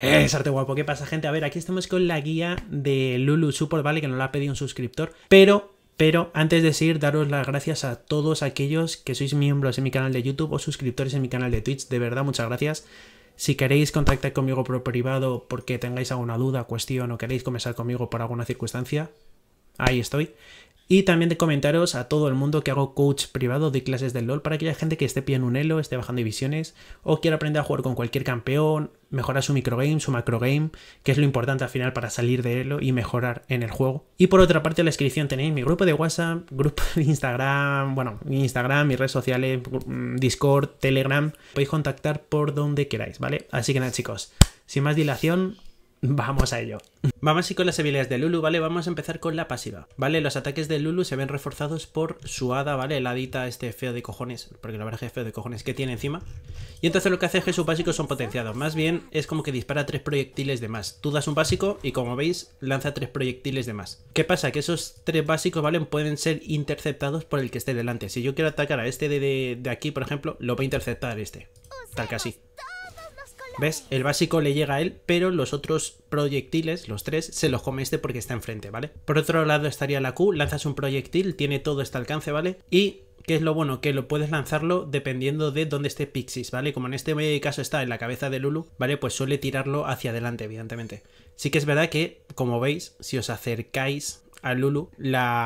Eh, es arte guapo, ¿qué pasa gente? A ver, aquí estamos con la guía de Lulu Support, ¿vale? Que nos la ha pedido un suscriptor, pero... Pero antes de seguir, daros las gracias a todos aquellos que sois miembros en mi canal de YouTube o suscriptores en mi canal de Twitch. De verdad, muchas gracias. Si queréis contactar conmigo por privado porque tengáis alguna duda, cuestión o queréis conversar conmigo por alguna circunstancia, ahí estoy. Y también de comentaros a todo el mundo que hago coach privado de clases del LOL para aquella gente que esté en un elo, esté bajando divisiones o quiera aprender a jugar con cualquier campeón, mejorar su microgame, su macrogame, que es lo importante al final para salir de elo y mejorar en el juego. Y por otra parte, en la descripción tenéis mi grupo de WhatsApp, grupo de Instagram, bueno, mi Instagram, mis redes sociales, mm, Discord, Telegram. Podéis contactar por donde queráis, ¿vale? Así que nada, chicos, sin más dilación, Vamos a ello. Vamos así con las habilidades de Lulu, ¿vale? Vamos a empezar con la pasiva, ¿vale? Los ataques de Lulu se ven reforzados por su hada, ¿vale? El hadita este feo de cojones, porque la verdad es feo de cojones que tiene encima. Y entonces lo que hace es que sus básicos son potenciados. Más bien es como que dispara tres proyectiles de más. Tú das un básico y como veis lanza tres proyectiles de más. ¿Qué pasa? Que esos tres básicos, ¿vale? Pueden ser interceptados por el que esté delante. Si yo quiero atacar a este de, de aquí, por ejemplo, lo va a interceptar este. Tal que así. ¿Ves? El básico le llega a él, pero los otros proyectiles, los tres, se los come este porque está enfrente, ¿vale? Por otro lado estaría la Q, lanzas un proyectil, tiene todo este alcance, ¿vale? Y ¿qué es lo bueno, que lo puedes lanzarlo dependiendo de dónde esté Pixis, ¿vale? Como en este caso está en la cabeza de Lulu, ¿vale? Pues suele tirarlo hacia adelante, evidentemente. Sí que es verdad que, como veis, si os acercáis a Lulu,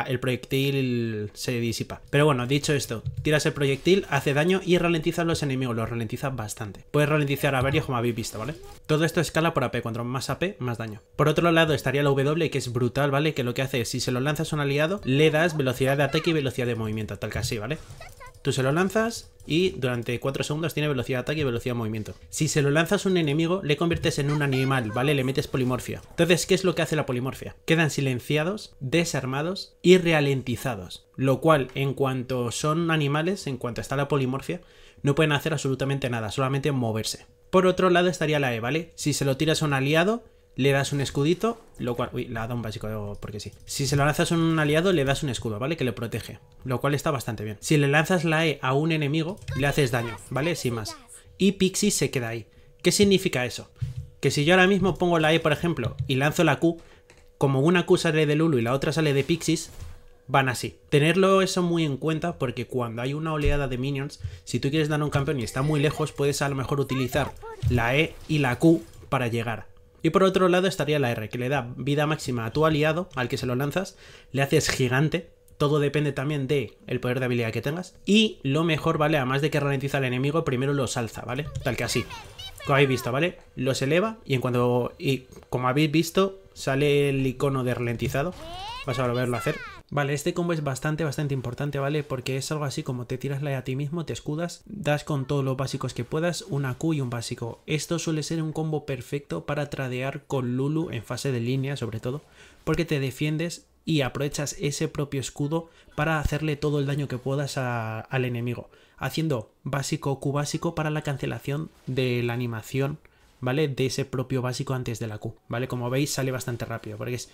el proyectil se disipa. Pero bueno, dicho esto, tiras el proyectil, hace daño y a los enemigos, los ralentiza bastante. Puedes ralentizar a varios como habéis visto, ¿vale? Todo esto escala por AP, cuanto más AP, más daño. Por otro lado estaría la W, que es brutal, ¿vale? Que lo que hace es, si se lo lanzas a un aliado, le das velocidad de ataque y velocidad de movimiento, tal que así, ¿vale? Tú se lo lanzas y durante 4 segundos tiene velocidad de ataque y velocidad de movimiento. Si se lo lanzas a un enemigo, le conviertes en un animal, ¿vale? Le metes polimorfia. Entonces, ¿qué es lo que hace la polimorfia? Quedan silenciados, desarmados y ralentizados. Lo cual, en cuanto son animales, en cuanto está la polimorfia, no pueden hacer absolutamente nada, solamente moverse. Por otro lado estaría la E, ¿vale? Si se lo tiras a un aliado, le das un escudito, lo cual... Uy, le da un básico porque sí. Si se lo lanzas a un aliado, le das un escudo, ¿vale? Que le protege, lo cual está bastante bien. Si le lanzas la E a un enemigo, le haces daño, ¿vale? Sin más. Y Pixis se queda ahí. ¿Qué significa eso? Que si yo ahora mismo pongo la E, por ejemplo, y lanzo la Q, como una Q sale de Lulu y la otra sale de Pixis, van así. Tenerlo eso muy en cuenta porque cuando hay una oleada de minions, si tú quieres dar a un campeón y está muy lejos, puedes a lo mejor utilizar la E y la Q para llegar. Y por otro lado estaría la R, que le da vida máxima a tu aliado, al que se lo lanzas, le haces gigante, todo depende también de el poder de habilidad que tengas. Y lo mejor, ¿vale? Además de que ralentiza al enemigo, primero los alza, ¿vale? Tal que así. Como habéis visto, ¿vale? Los eleva y en cuanto... Y como habéis visto, sale el icono de ralentizado. Vas a volverlo a hacer. Vale, este combo es bastante, bastante importante, ¿vale? Porque es algo así como te tiras la a ti mismo, te escudas, das con todos los básicos que puedas, una Q y un básico. Esto suele ser un combo perfecto para tradear con Lulu en fase de línea, sobre todo, porque te defiendes y aprovechas ese propio escudo para hacerle todo el daño que puedas al enemigo, haciendo básico Q básico para la cancelación de la animación ¿vale? De ese propio básico antes de la Q, ¿vale? Como veis sale bastante rápido, porque es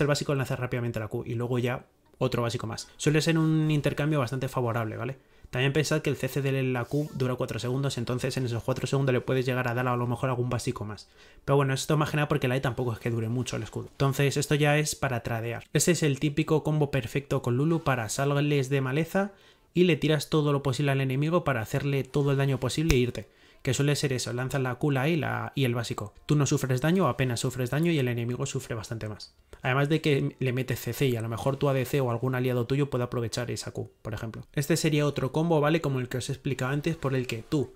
el básico, lanzar rápidamente la Q y luego ya otro básico más. Suele ser un intercambio bastante favorable, ¿vale? También pensad que el CC de la Q dura 4 segundos, entonces en esos 4 segundos le puedes llegar a dar a lo mejor algún básico más. Pero bueno, esto más general porque la E tampoco es que dure mucho el escudo. Entonces esto ya es para tradear. Este es el típico combo perfecto con Lulu para salgarles de maleza y le tiras todo lo posible al enemigo para hacerle todo el daño posible e irte que suele ser eso, lanzas la Q, y, la, y el básico. Tú no sufres daño o apenas sufres daño y el enemigo sufre bastante más. Además de que le metes CC y a lo mejor tu ADC o algún aliado tuyo puede aprovechar esa Q, por ejemplo. Este sería otro combo, ¿vale? Como el que os he explicado antes, por el que tú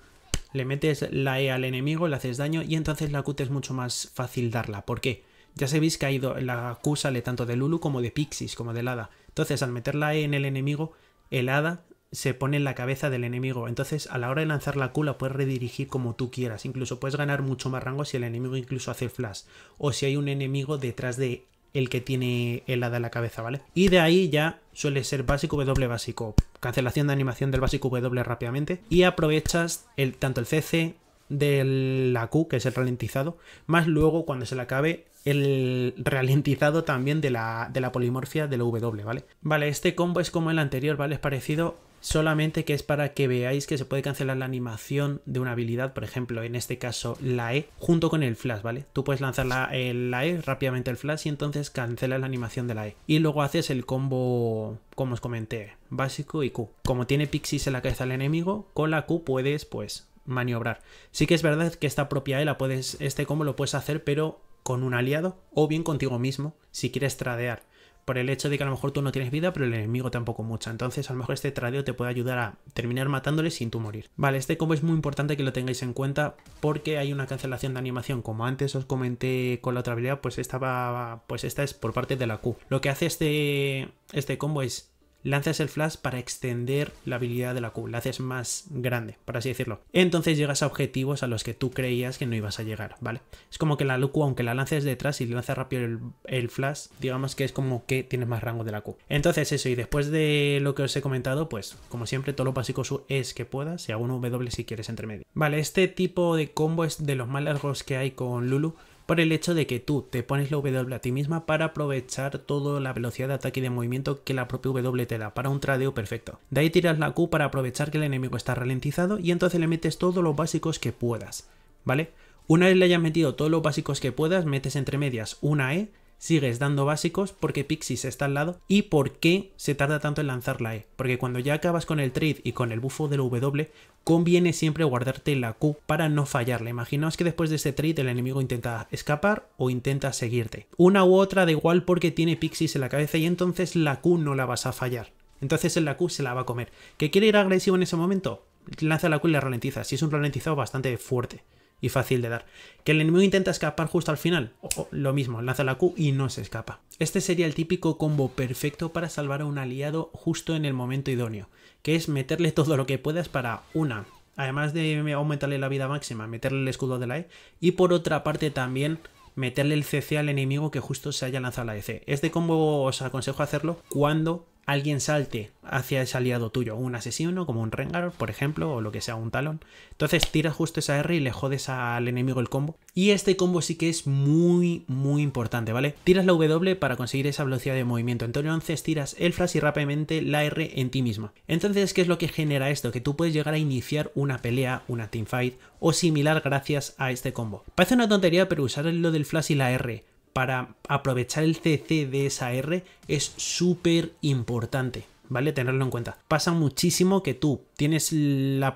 le metes la E al enemigo, le haces daño y entonces la Q te es mucho más fácil darla. ¿Por qué? Ya sabéis que ha ido, la Q sale tanto de Lulu como de Pixis, como de Hada. Entonces al meter la E en el enemigo, el Hada se pone en la cabeza del enemigo. Entonces, a la hora de lanzar la Q la puedes redirigir como tú quieras. Incluso puedes ganar mucho más rango si el enemigo incluso hace flash. O si hay un enemigo detrás de el que tiene el hada en la cabeza, ¿vale? Y de ahí ya suele ser básico W básico. Cancelación de animación del básico W rápidamente. Y aprovechas el, tanto el CC de la Q, que es el ralentizado, más luego cuando se le acabe el ralentizado también de la, de la polimorfia de la W, ¿vale? Vale, este combo es como el anterior, ¿vale? Es parecido solamente que es para que veáis que se puede cancelar la animación de una habilidad, por ejemplo, en este caso la E, junto con el flash, ¿vale? Tú puedes lanzar la, eh, E rápidamente el flash y entonces cancela la animación de la E. Y luego haces el combo, como os comenté, básico y Q. Como tiene pixis en la cabeza el enemigo, con la Q puedes, pues, maniobrar. Sí que es verdad que esta propia E la puedes, este combo lo puedes hacer, pero con un aliado o bien contigo mismo si quieres tradear por el hecho de que a lo mejor tú no tienes vida, pero el enemigo tampoco mucha. Entonces, a lo mejor este tradeo te puede ayudar a terminar matándole sin tú morir. Vale, este combo es muy importante que lo tengáis en cuenta porque hay una cancelación de animación. Como antes os comenté con la otra habilidad, pues esta, pues esta es por parte de la Q. Lo que hace este, este combo es lanzas el flash para extender la habilidad de la Q, la haces más grande, por así decirlo. Entonces llegas a objetivos a los que tú creías que no ibas a llegar, ¿vale? Es como que la Q, aunque la lances detrás y le lanzas rápido el, flash, digamos que es como que tienes más rango de la Q. Entonces eso, y después de lo que os he comentado, pues como siempre, todo lo básico es que puedas y hago un W si quieres entre medio. Vale, este tipo de combo es de los más largos que hay con Lulu por el hecho de que tú te pones la W a ti misma para aprovechar toda la velocidad de ataque y de movimiento que la propia W te da para un tradeo perfecto. De ahí tiras la Q para aprovechar que el enemigo está ralentizado y entonces le metes todos los básicos que puedas, ¿vale? Una vez le hayas metido todos los básicos que puedas, metes entre medias una E sigues dando básicos, porque Pixis está al lado y por qué se tarda tanto en lanzar la E. Porque cuando ya acabas con el trade y con el bufo del W, conviene siempre guardarte la Q para no fallarla. Imaginaos que después de ese trade el enemigo intenta escapar o intenta seguirte. Una u otra da igual porque tiene Pixis en la cabeza y entonces la Q no la vas a fallar. Entonces en la Q se la va a comer. ¿Que quiere ir agresivo en ese momento? Lanza la Q y la ralentiza. Si es un ralentizado bastante fuerte y fácil de dar. Que el enemigo intenta escapar justo al final. Ojo, lo mismo, lanza la Q y no se escapa. Este sería el típico combo perfecto para salvar a un aliado justo en el momento idóneo, que es meterle todo lo que puedas para una. Además de aumentarle la vida máxima, meterle el escudo de la E. Y por otra parte también meterle el CC al enemigo que justo se haya lanzado la EC. Este combo os aconsejo hacerlo cuando alguien salte hacia ese aliado tuyo, un asesino como un Rengar, por ejemplo, o lo que sea, un talón. Entonces tiras justo esa R y le jodes al enemigo el combo. Y este combo sí que es muy, muy importante, ¿vale? Tiras la W para conseguir esa velocidad de movimiento. Entonces tiras el flash y rápidamente la R en ti misma. Entonces, ¿qué es lo que genera esto? Que tú puedes llegar a iniciar una pelea, una teamfight o similar gracias a este combo. Parece una tontería, pero usar lo del flash y la R para aprovechar el CC de esa R es súper importante. ¿Vale? Tenerlo en cuenta. Pasa muchísimo que tú tienes la,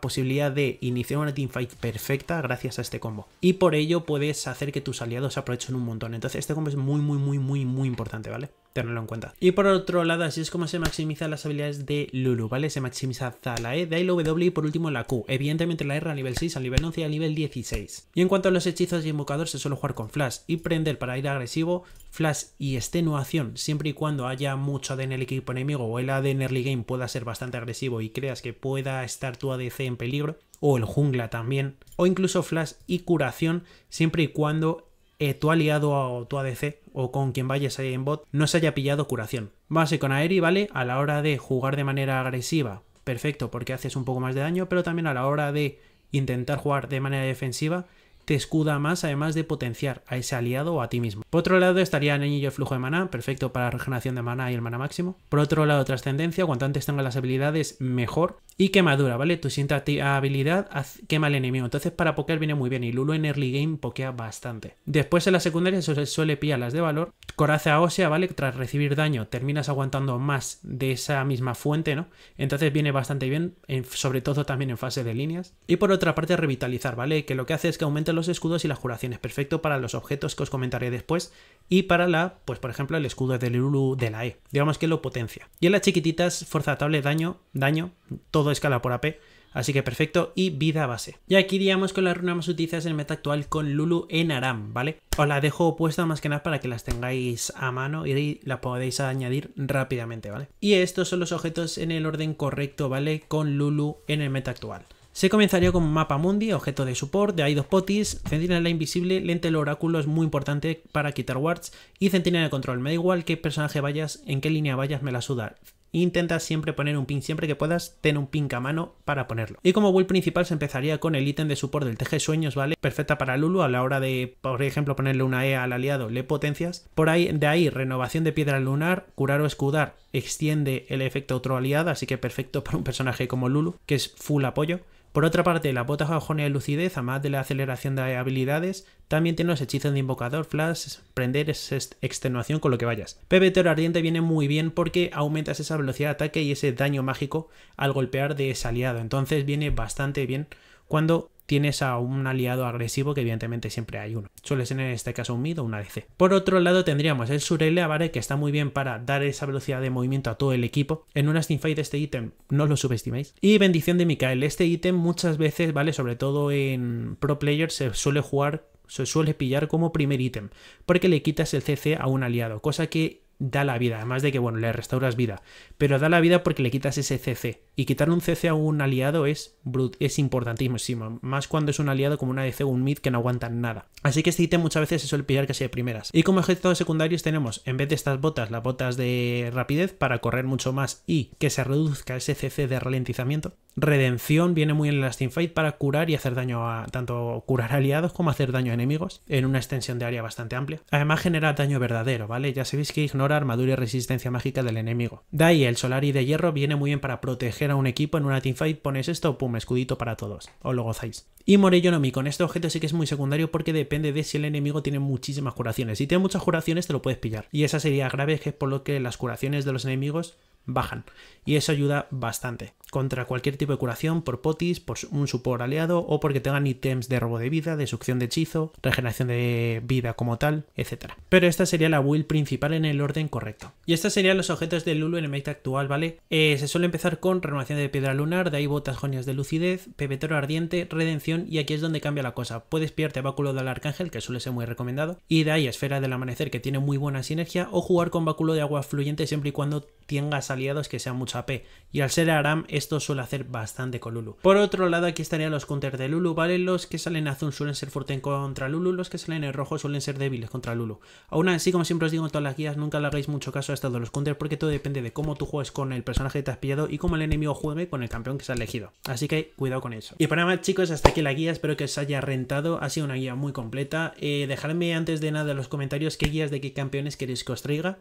posibilidad de iniciar una teamfight perfecta gracias a este combo. Y por ello puedes hacer que tus aliados aprovechen un montón. Entonces este combo es muy, muy, muy, muy, muy importante, ¿vale? tenerlo en cuenta. Y por otro lado, así es como se maximizan las habilidades de Lulu, ¿vale? Se maximiza la E, de la W y por último la Q. Evidentemente la R a nivel 6, a nivel 11 y a nivel 16. Y en cuanto a los hechizos y invocadores, se suele jugar con Flash y Prender para ir agresivo, Flash y extenuación, siempre y cuando haya mucho AD en el equipo enemigo o el AD en early game pueda ser bastante agresivo y creas que pueda estar tu ADC en peligro, o el jungla también, o incluso Flash y curación, siempre y cuando eh, tu aliado o tu ADC o con quien vayas ahí en bot no se haya pillado curación. Base con Aeri, ¿vale? A la hora de jugar de manera agresiva, perfecto, porque haces un poco más de daño, pero también a la hora de intentar jugar de manera defensiva, te escuda más además de potenciar a ese aliado o a ti mismo. Por otro lado estaría el anillo de flujo de maná, perfecto para regeneración de mana y el mana máximo. Por otro lado trascendencia, cuanto antes tengas las habilidades mejor. Y quemadura, ¿vale? Tu siguiente habilidad quema al enemigo. Entonces para pokear viene muy bien y Lulu en early game pokea bastante. Después en la secundaria se suele pillar las de valor. Coraza ósea, ¿vale? Tras recibir daño terminas aguantando más de esa misma fuente, ¿no? Entonces viene bastante bien, sobre todo también en fase de líneas. Y por otra parte revitalizar, ¿vale? Que lo que hace es que aumenta los escudos y las curaciones. Perfecto para los objetos que os comentaré después y para la, pues por ejemplo, el escudo de Lulu de la E. Digamos que lo potencia. Y en las chiquititas, fuerza table, daño, daño, todo escala por AP. Así que perfecto, y vida base. Y aquí digamos con la runa más utilizada en el meta actual con Lulu en Aram, ¿vale? Os la dejo puesta más que nada para que las tengáis a mano y la podéis añadir rápidamente, ¿vale? Y estos son los objetos en el orden correcto, ¿vale? Con Lulu en el meta actual. Se comenzaría con Mapa Mundi, objeto de support, de dos Potis, Centinela Invisible, Lente del Oráculo es muy importante para quitar wards y Centinela de Control. Me da igual qué personaje vayas, en qué línea vayas, me la suda. Intenta siempre poner un ping, siempre que puedas, ten un ping a mano para ponerlo. Y como build principal se empezaría con el ítem de support del teje Sueños, ¿vale? Perfecta para Lulu a la hora de, por ejemplo, ponerle una E al aliado, le potencias. Por ahí, de ahí, renovación de piedra lunar, curar o escudar, extiende el efecto otro aliado, así que perfecto para un personaje como Lulu, que es full apoyo. Por otra parte, la bota bajones de lucidez, además de la aceleración de habilidades, también tiene los hechizos de invocador, flash, prender, extenuación, con lo que vayas. Pepe Ardiente viene muy bien porque aumentas esa velocidad de ataque y ese daño mágico al golpear de ese aliado. Entonces viene bastante bien cuando tienes a un aliado agresivo que evidentemente siempre hay uno. Suele ser en este caso un mid o un ADC. Por otro lado tendríamos el Surele ¿vale? que está muy bien para dar esa velocidad de movimiento a todo el equipo. En una teamfight de este ítem no lo subestiméis. Y Bendición de Mikael. Este ítem muchas veces, ¿vale? Sobre todo en pro player, se suele jugar se suele pillar como primer ítem, porque le quitas el CC a un aliado, cosa que da la vida, además de que, bueno, le restauras vida, pero da la vida porque le quitas ese CC. Y quitar un CC a un aliado es, es importantísimo, más cuando es un aliado como una DC o un mid que no aguantan nada. Así que este ítem muchas veces se suele pillar casi de primeras. Y como objetos secundarios tenemos, en vez de estas botas, las botas de rapidez para correr mucho más y que se reduzca ese CC de ralentizamiento redención viene muy en las Lasting Fight para curar y hacer daño a tanto curar aliados como hacer daño a enemigos en una extensión de área bastante amplia. Además genera daño verdadero, ¿vale? Ya sabéis que ignora armadura y resistencia mágica del enemigo. Dai, el el Solari de hierro viene muy bien para proteger a un equipo en una teamfight, pones esto, pum, escudito para todos, o lo gozáis. Y Morellonomi, con este objeto sí que es muy secundario porque depende de si el enemigo tiene muchísimas curaciones. Si tiene muchas curaciones te lo puedes pillar. Y esa sería grave, que es por lo que las curaciones de los enemigos bajan, y eso ayuda bastante contra cualquier tipo de curación por potis, por un support aliado o porque tengan ítems de robo de vida, de succión de hechizo, regeneración de vida como tal, etcétera, Pero esta sería la build principal en el orden correcto. Y estos serían los objetos del Lulu en el meta actual, ¿vale? Eh, se suele empezar con renovación de piedra lunar, de ahí botas joñas de lucidez, pebetero ardiente, redención y aquí es donde cambia la cosa. Puedes pillarte báculo del arcángel, que suele ser muy recomendado, y de ahí esfera del amanecer que tiene muy buena sinergia o jugar con báculo de agua fluyente siempre y cuando tengas al aliados que sean mucho AP, y al ser Aram esto suele hacer bastante con Lulu. Por otro lado aquí estarían los counters de Lulu, ¿vale? Los que salen azul suelen ser fuertes contra Lulu, los que salen en rojo suelen ser débiles contra Lulu. Aún así, como siempre os digo en todas las guías, nunca le hagáis mucho caso a estos de los counters porque todo depende de cómo tú juegues con el personaje que te has pillado y cómo el enemigo juegue con el campeón que se ha elegido. Así que cuidado con eso. Y para más chicos, hasta aquí la guía, espero que os haya rentado, ha sido una guía muy completa. Eh, dejadme antes de nada en los comentarios qué guías de qué campeones queréis que os traiga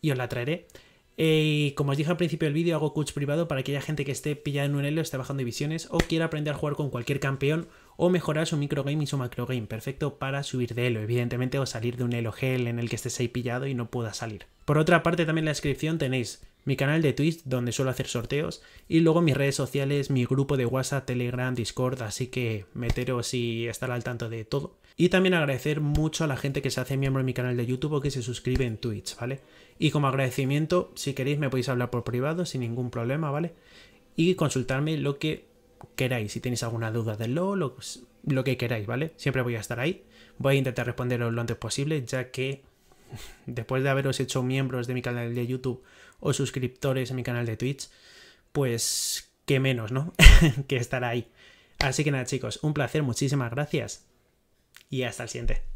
y os la traeré. Eh, y como os dije al principio del vídeo, hago coach privado para aquella gente que esté pillada en un elo, esté bajando divisiones o quiera aprender a jugar con cualquier campeón o mejorar su microgame y su macrogame, perfecto para subir de elo, evidentemente, o salir de un elo gel en el que estés ahí pillado y no pueda salir. Por otra parte, también en la descripción tenéis mi canal de Twitch, donde suelo hacer sorteos, y luego mis redes sociales, mi grupo de WhatsApp, Telegram, Discord, así que meteros y estar al tanto de todo. Y también agradecer mucho a la gente que se hace miembro de mi canal de YouTube o que se suscribe en Twitch, ¿vale? Y como agradecimiento, si queréis me podéis hablar por privado sin ningún problema, ¿vale? Y consultarme lo que queráis, si tenéis alguna duda de LOL, lo, lo que queráis, ¿vale? Siempre voy a estar ahí. Voy a intentar responderos lo antes posible, ya que después de haberos hecho miembros de mi canal de YouTube o suscriptores en mi canal de Twitch, pues qué menos, ¿no? que estar ahí. Así que nada, chicos, un placer, muchísimas gracias y hasta el siguiente.